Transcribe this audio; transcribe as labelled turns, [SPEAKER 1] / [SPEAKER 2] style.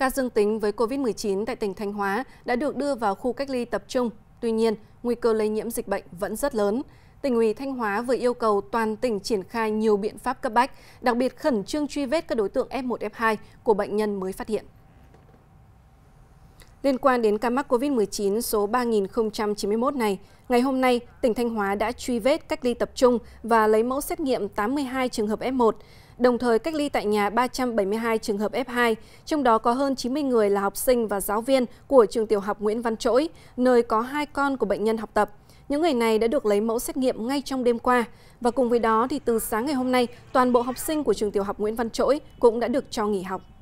[SPEAKER 1] Ca dương tính với COVID-19 tại tỉnh Thanh Hóa đã được đưa vào khu cách ly tập trung. Tuy nhiên, nguy cơ lây nhiễm dịch bệnh vẫn rất lớn. Tỉnh ủy Thanh Hóa vừa yêu cầu toàn tỉnh triển khai nhiều biện pháp cấp bách, đặc biệt khẩn trương truy vết các đối tượng F1, F2 của bệnh nhân mới phát hiện. Liên quan đến ca mắc COVID-19 số 3091 này, ngày hôm nay, tỉnh Thanh Hóa đã truy vết cách ly tập trung và lấy mẫu xét nghiệm 82 trường hợp F1 đồng thời cách ly tại nhà 372 trường hợp F2, trong đó có hơn 90 người là học sinh và giáo viên của trường tiểu học Nguyễn Văn Trỗi, nơi có hai con của bệnh nhân học tập. Những người này đã được lấy mẫu xét nghiệm ngay trong đêm qua và cùng với đó thì từ sáng ngày hôm nay, toàn bộ học sinh của trường tiểu học Nguyễn Văn Trỗi cũng đã được cho nghỉ học.